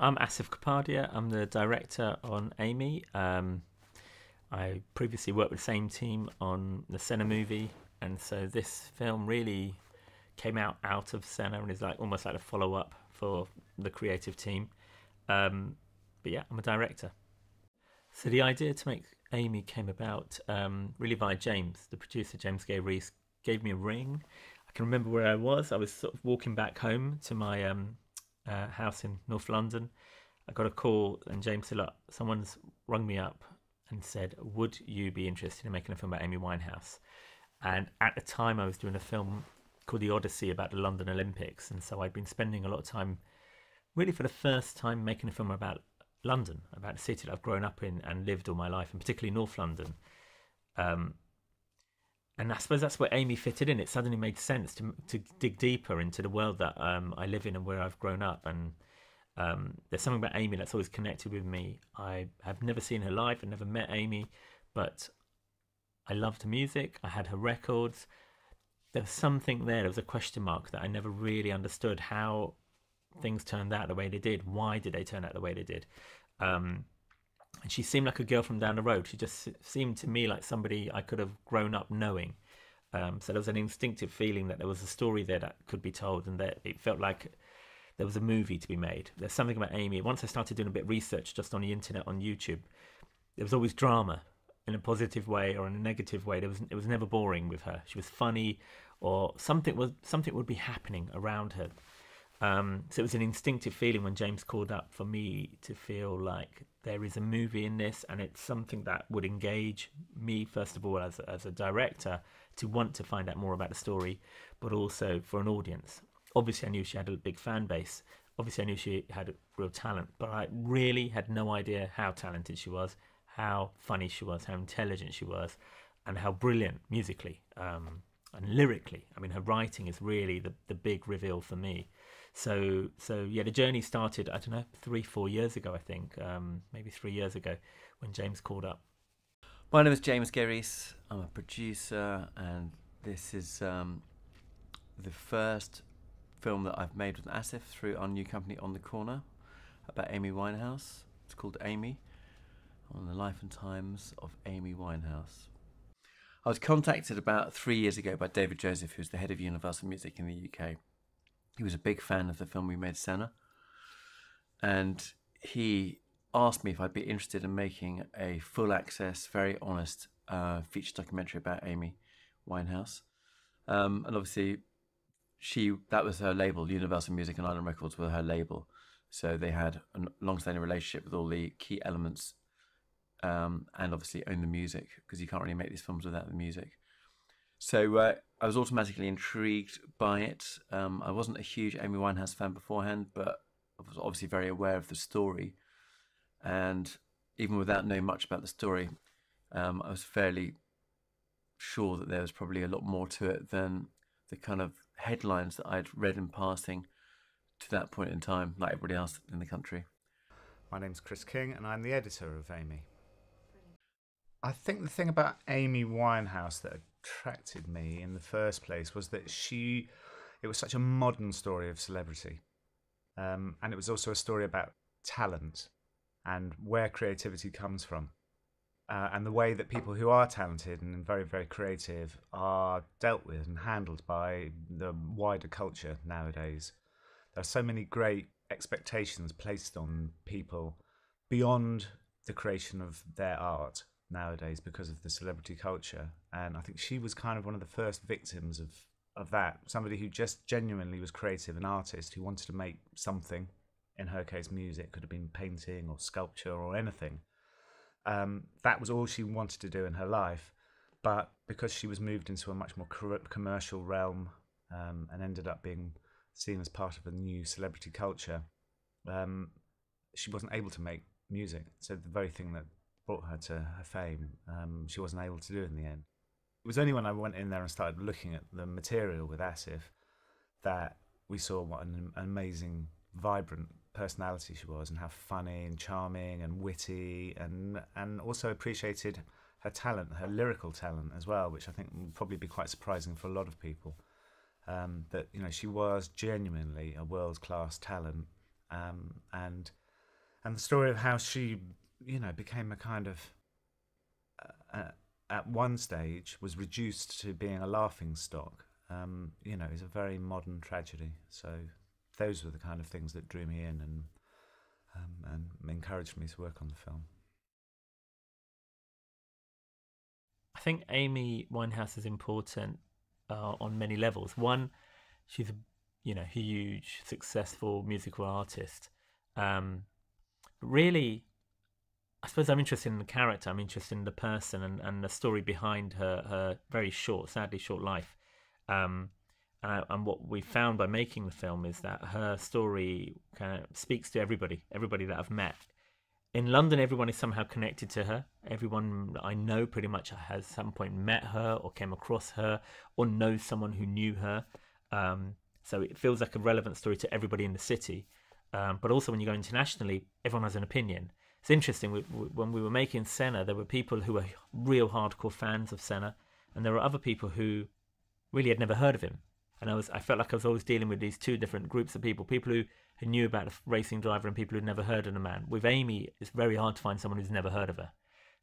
I'm Asif Kapadia. I'm the director on Amy. Um, I previously worked with the same team on the Senna movie, and so this film really came out out of Senna and is like almost like a follow up for the creative team. Um, but yeah, I'm a director. So the idea to make Amy came about um, really by James, the producer James Gay Reese, gave me a ring. I can remember where I was. I was sort of walking back home to my um, uh, house in North London. I got a call, and James said, Look, someone's rung me up and said, Would you be interested in making a film about Amy Winehouse? And at the time, I was doing a film called The Odyssey about the London Olympics. And so I'd been spending a lot of time, really for the first time, making a film about London, about the city that I've grown up in and lived all my life, and particularly North London. Um, and I suppose that's where Amy fitted in. It suddenly made sense to to dig deeper into the world that um, I live in and where I've grown up. And um, there's something about Amy that's always connected with me. I have never seen her live. I've never met Amy, but I loved her music. I had her records. There was something there. There was a question mark that I never really understood how things turned out the way they did. Why did they turn out the way they did? Um, and she seemed like a girl from down the road. She just seemed to me like somebody I could have grown up knowing. Um, so there was an instinctive feeling that there was a story there that could be told, and that it felt like there was a movie to be made. There's something about Amy. Once I started doing a bit of research just on the internet, on YouTube, there was always drama in a positive way or in a negative way. There was it was never boring with her. She was funny, or something was something would be happening around her. Um, so it was an instinctive feeling when James called up for me to feel like there is a movie in this and it's something that would engage me first of all as, as a director to want to find out more about the story but also for an audience obviously i knew she had a big fan base obviously i knew she had real talent but i really had no idea how talented she was how funny she was how intelligent she was and how brilliant musically um, and lyrically i mean her writing is really the, the big reveal for me so so yeah, the journey started I don't know three four years ago I think um, maybe three years ago when James called up. My name is James Gerries. I'm a producer, and this is um, the first film that I've made with Asif through our new company On the Corner about Amy Winehouse. It's called Amy on the life and times of Amy Winehouse. I was contacted about three years ago by David Joseph, who's the head of Universal Music in the UK he was a big fan of the film we made, Senna, and he asked me if I'd be interested in making a full access, very honest uh, feature documentary about Amy Winehouse. Um, and obviously, she that was her label. Universal Music and Island Records were her label, so they had a long-standing relationship with all the key elements, um, and obviously own the music because you can't really make these films without the music. So uh, I was automatically intrigued by it. Um, I wasn't a huge Amy Winehouse fan beforehand, but I was obviously very aware of the story. And even without knowing much about the story, um, I was fairly sure that there was probably a lot more to it than the kind of headlines that I'd read in passing to that point in time, like everybody else in the country. My name's Chris King, and I'm the editor of Amy. I think the thing about Amy Winehouse that attracted me in the first place was that she, it was such a modern story of celebrity. Um, and it was also a story about talent and where creativity comes from. Uh, and the way that people who are talented and very, very creative are dealt with and handled by the wider culture nowadays. There are so many great expectations placed on people beyond the creation of their art nowadays because of the celebrity culture. And I think she was kind of one of the first victims of of that. Somebody who just genuinely was creative, an artist who wanted to make something. In her case, music could have been painting or sculpture or anything. Um, that was all she wanted to do in her life, but because she was moved into a much more commercial realm um, and ended up being seen as part of a new celebrity culture, um, she wasn't able to make music. So the very thing that brought her to her fame, um, she wasn't able to do it in the end. It was only when I went in there and started looking at the material with Asif that we saw what an amazing, vibrant personality she was, and how funny and charming and witty, and and also appreciated her talent, her lyrical talent as well, which I think will probably be quite surprising for a lot of people. Um, that you know she was genuinely a world class talent, um, and and the story of how she you know, became a kind of, uh, uh, at one stage, was reduced to being a laughing stock, um, you know, is a very modern tragedy. So those were the kind of things that drew me in and, um, and encouraged me to work on the film. I think Amy Winehouse is important uh, on many levels. One, she's a you know huge, successful musical artist. Um, really, I suppose I'm interested in the character. I'm interested in the person and, and the story behind her her very short, sadly short life. Um, and, and, what we found by making the film is that her story kind of speaks to everybody, everybody that I've met. In London, everyone is somehow connected to her. Everyone I know pretty much has at some point met her or came across her or knows someone who knew her. Um, so it feels like a relevant story to everybody in the city. Um, but also, when you go internationally, everyone has an opinion it's interesting we, we, when we were making Senna, there were people who were real hardcore fans of Senna, and there were other people who really had never heard of him. And I was I felt like I was always dealing with these two different groups of people: people who, who knew about a racing driver and people who'd never heard of the man. With Amy, it's very hard to find someone who's never heard of her.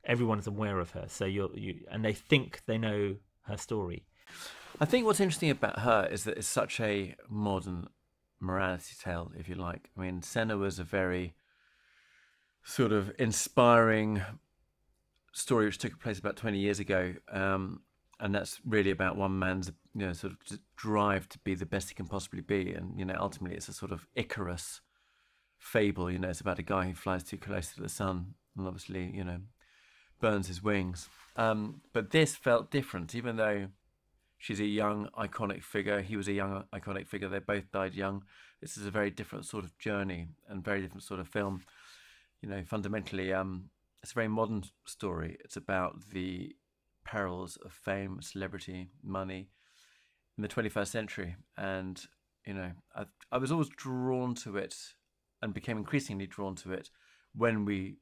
Everyone's aware of her, so you're you and they think they know her story. I think what's interesting about her is that it's such a modern morality tale, if you like. I mean, Senna was a very sort of inspiring story which took place about 20 years ago. Um, and that's really about one man's you know sort of drive to be the best he can possibly be and you know ultimately it's a sort of icarus fable you know it's about a guy who flies too close to the sun and obviously you know burns his wings um, but this felt different even though she's a young iconic figure he was a young iconic figure they both died young this is a very different sort of journey and very different sort of film you know, fundamentally, um, it's a very modern story. It's about the perils of fame, celebrity, money in the 21st century. And, you know, i I was always drawn to it and became increasingly drawn to it when we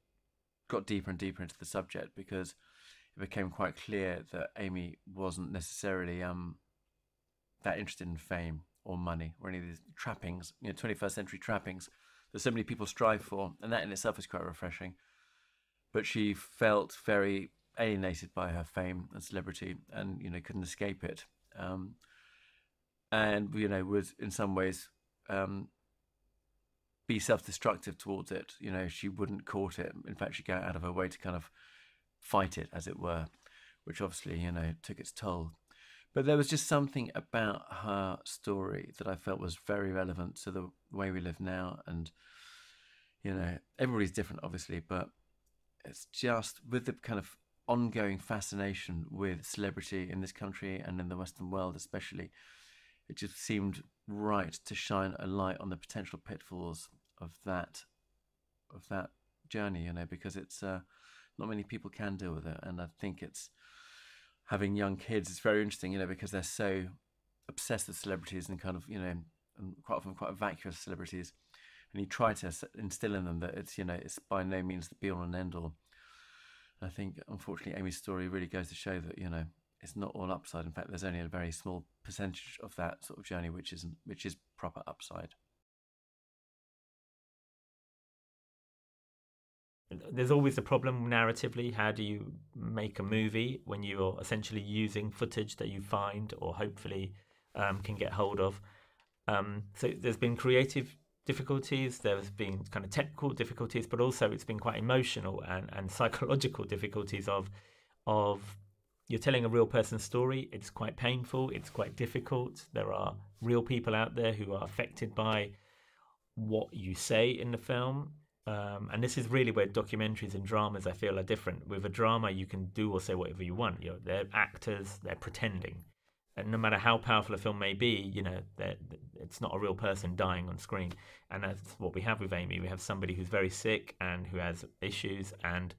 got deeper and deeper into the subject because it became quite clear that Amy wasn't necessarily um, that interested in fame or money or any of these trappings, you know, 21st century trappings that so many people strive for, and that in itself is quite refreshing. But she felt very alienated by her fame and celebrity, and you know couldn't escape it, um, and you know would in some ways um, be self-destructive towards it. You know she wouldn't court it. In fact, she'd go out of her way to kind of fight it, as it were, which obviously you know took its toll. But there was just something about her story that I felt was very relevant to the way we live now. And, you know, everybody's different, obviously, but it's just with the kind of ongoing fascination with celebrity in this country and in the Western world, especially, it just seemed right to shine a light on the potential pitfalls of that of that journey, you know, because it's uh, not many people can deal with it, and I think it's having young kids, it's very interesting, you know, because they're so obsessed with celebrities and kind of, you know, quite often quite vacuous celebrities. And you try to instill in them that it's, you know, it's by no means the be all and end all. And I think, unfortunately, Amy's story really goes to show that, you know, it's not all upside. In fact, there's only a very small percentage of that sort of journey which isn't, which is proper upside. there's always the problem narratively. How do you make a movie when you're essentially using footage that you find or hopefully um, can get hold of? Um, so there's been creative difficulties, there's been kind of technical difficulties, but also it's been quite emotional and, and psychological difficulties of of you're telling a real person's story. It's quite painful. It's quite difficult. There are real people out there who are affected by what you say in the film um, and this is really where documentaries and dramas, I feel, are different. With a drama, you can do or say whatever you want. You know, they're actors, they're pretending. And no matter how powerful a film may be, you know, it's not a real person dying on screen. And that's what we have with Amy. We have somebody who's very sick and who has issues, and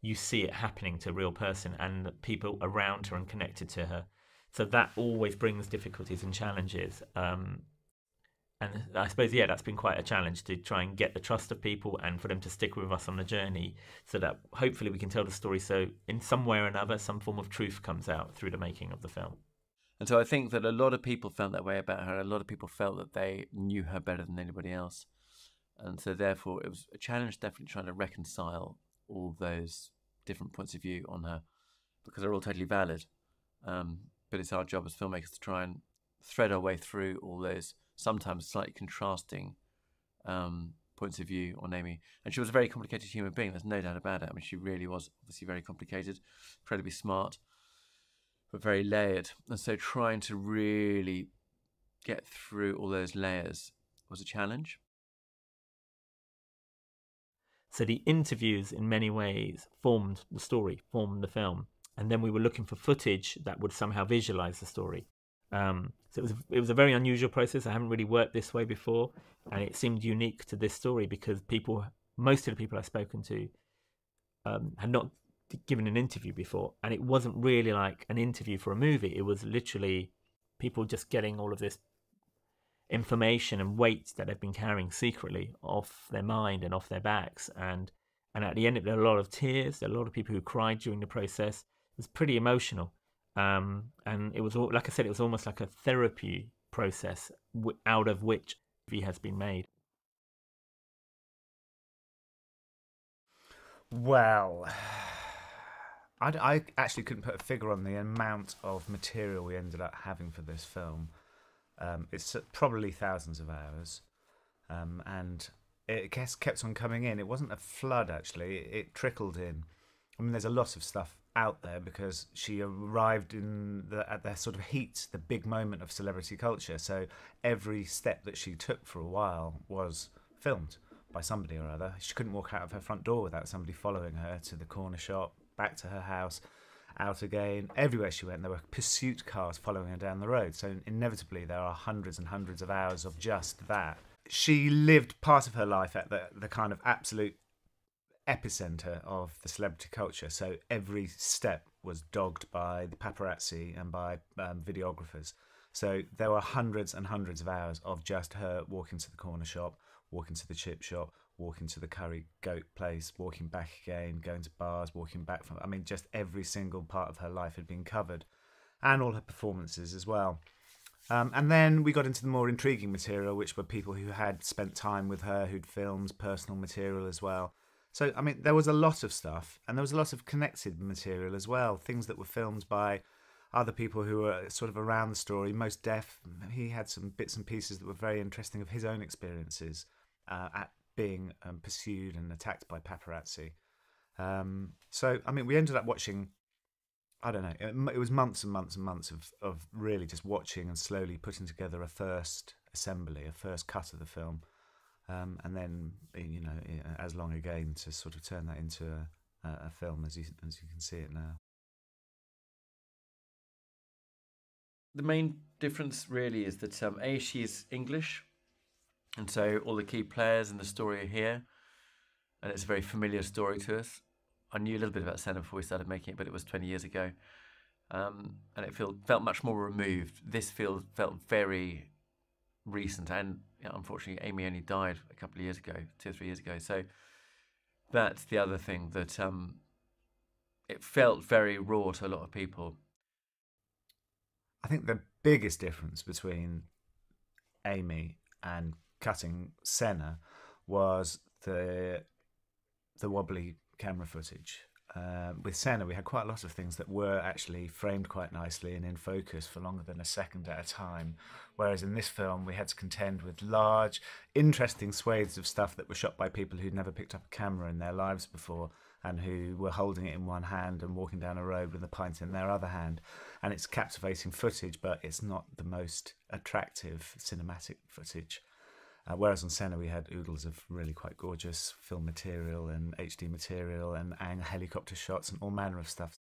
you see it happening to a real person and people around her and connected to her. So that always brings difficulties and challenges. Um, and I suppose yeah, that's been quite a challenge to try and get the trust of people and for them to stick with us on the journey, so that hopefully we can tell the story. So in some way or another, some form of truth comes out through the making of the film. And so I think that a lot of people felt that way about her. A lot of people felt that they knew her better than anybody else, and so therefore it was a challenge, definitely trying to reconcile all those different points of view on her, because they're all totally valid. Um, but it's our job as filmmakers to try and thread our way through all those sometimes slightly contrasting um, points of view on Amy. And she was a very complicated human being. There's no doubt about it. I mean, she really was obviously very complicated, incredibly smart, but very layered. And so trying to really get through all those layers was a challenge. So the interviews, in many ways, formed the story, formed the film. And then we were looking for footage that would somehow visualize the story. Um, so it was it was a very unusual process. I haven't really worked this way before, and it seemed unique to this story because people, most of the people I've spoken to, um, had not given an interview before, and it wasn't really like an interview for a movie. It was literally people just getting all of this information and weight that they've been carrying secretly off their mind and off their backs, and and at the end there were a lot of tears. There were a lot of people who cried during the process. It was pretty emotional. Um, and it was all, like I said, it was almost like a therapy process w- out of which V has been made. Well, I'd, I, actually couldn't put a figure on the amount of material we ended up having for this film. Um, it's probably thousands of hours, um, and it kept on coming in. It wasn't a flood, actually; it, it trickled in. I mean, there's a lot of stuff out there because she arrived in the, at the sort of heat, the big moment of celebrity culture. So every step that she took for a while was filmed by somebody or other. She couldn't walk out of her front door without somebody following her to the corner shop, back to her house, out again. Everywhere she went, there were pursuit cars following her down the road. So inevitably, there are hundreds and hundreds of hours of just that. She lived part of her life at the, the kind of absolute epicenter of the celebrity culture. So every step was dogged by the paparazzi and by um, videographers. So there were hundreds and hundreds of hours of just her walking to the corner shop, walking to the chip shop, walking to the curry goat place, walking back again, going to bars, walking back from. I mean, just every single part of her life had been covered, and all her performances as well. Um, and then we got into the more intriguing material, which were people who had spent time with her, who'd filmed personal material as well. So, I mean, there was a lot of stuff, and there was a lot of connected material as well, things that were filmed by other people who were sort of around the story. Most Deaf, he had some bits and pieces that were very interesting of his own experiences uh, at being um, pursued and attacked by paparazzi. Um, so, I mean, we ended up watching, I don't know, it, it, was months and months and months of, of really just watching and slowly putting together a first assembly, a first cut of the film. Um, and then you know uh, as long again to sort of turn that into a, a film as you as you can see it now. The main difference really is that um, a she is English, and so all the key players in the story are here, and it's a very familiar story to us. I knew a little bit about Senna before we started making it, but it was 20 years ago, um, and it felt felt much more removed. This feels felt very recent. And unfortunately, Amy only died a couple of years ago, two or three years ago. So that's the other thing that um, it felt very raw to a lot of people. I think the biggest difference between Amy and cutting Senna was the the wobbly camera footage um, with Senna, we had quite a lot of things that were actually framed quite nicely and in focus for longer than a second at a time. Whereas in this film, we had to contend with large, interesting swathes of stuff that were shot by people who'd never picked up a camera in their lives before and who were holding it in one hand and walking down a road with a pint in their other hand. And it's captivating footage, but it's not the most attractive cinematic footage. Uh, whereas on Senna, we had oodles of really quite gorgeous film material and HD material and, and helicopter shots and all manner of stuff.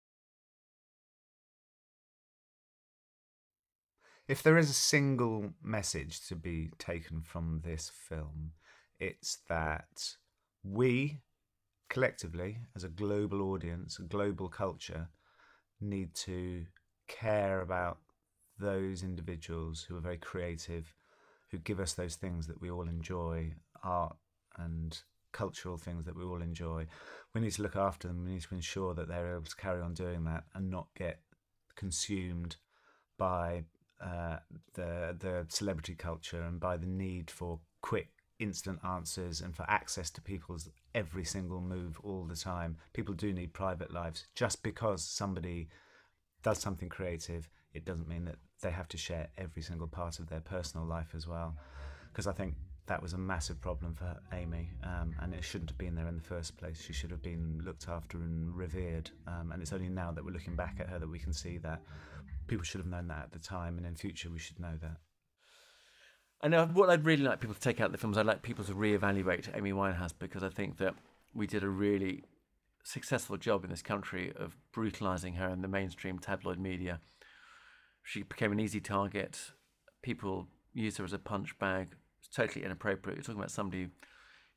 If there is a single message to be taken from this film, it's that we collectively, as a global audience, a global culture, need to care about those individuals who are very creative who give us those things that we all enjoy art and cultural things that we all enjoy. We need to look after them. We need to ensure that they're able to carry on doing that and not get consumed by uh, the the celebrity culture and by the need for quick instant answers and for access to people's every single move all the time. People do need private lives. Just because somebody does something creative it doesn't mean that they have to share every single part of their personal life as well. Because I think that was a massive problem for Amy, um, and it shouldn't have been there in the first place. She should have been looked after and revered. Um, and it's only now that we're looking back at her that we can see that people should have known that at the time, and in future we should know that. I know what I'd really like people to take out of the films, I'd like people to re-evaluate Amy Winehouse because I think that we did a really successful job in this country of brutalising her in the mainstream tabloid media she became an easy target. People used her as a punch bag. It's totally inappropriate. You're talking about somebody,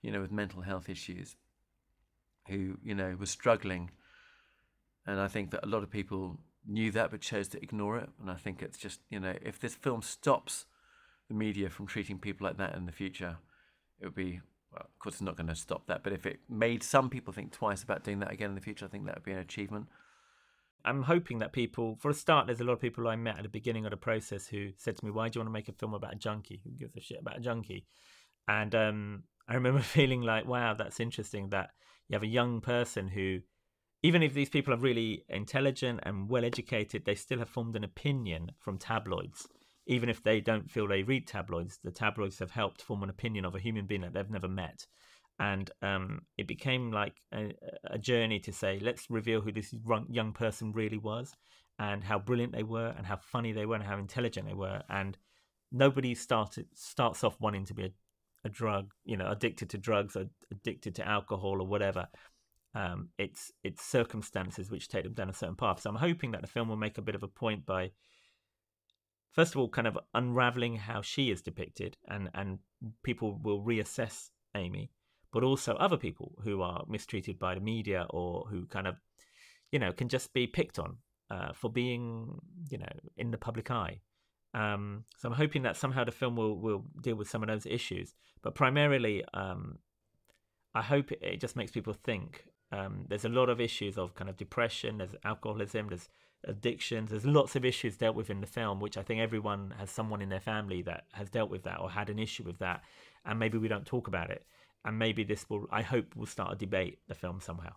you know, with mental health issues who, you know, was struggling. And I think that a lot of people knew that but chose to ignore it. And I think it's just, you know, if this film stops the media from treating people like that in the future, it would be, well, of course, it's not going to stop that. But if it made some people think twice about doing that again in the future, I think that would be an achievement. I'm hoping that people, for a start, there's a lot of people I met at the beginning of the process who said to me, Why do you want to make a film about a junkie? Who gives a shit about a junkie? And um, I remember feeling like, Wow, that's interesting that you have a young person who, even if these people are really intelligent and well educated, they still have formed an opinion from tabloids. Even if they don't feel they read tabloids, the tabloids have helped form an opinion of a human being that they've never met and um, it became like a, a, journey to say let's reveal who this young person really was and how brilliant they were and how funny they were and how intelligent they were and nobody started starts off wanting to be a, a drug you know addicted to drugs or addicted to alcohol or whatever um, it's it's circumstances which take them down a certain path so i'm hoping that the film will make a bit of a point by first of all kind of unraveling how she is depicted and and people will reassess amy but also other people who are mistreated by the media or who kind of, you know, can just be picked on uh, for being, you know, in the public eye. Um, so I'm hoping that somehow the film will will deal with some of those issues. But primarily, um, I hope it just makes people think. Um, there's a lot of issues of kind of depression, there's alcoholism, there's addictions, there's lots of issues dealt with in the film, which I think everyone has someone in their family that has dealt with that or had an issue with that, and maybe we don't talk about it and maybe this will, I hope, will start a debate the film somehow.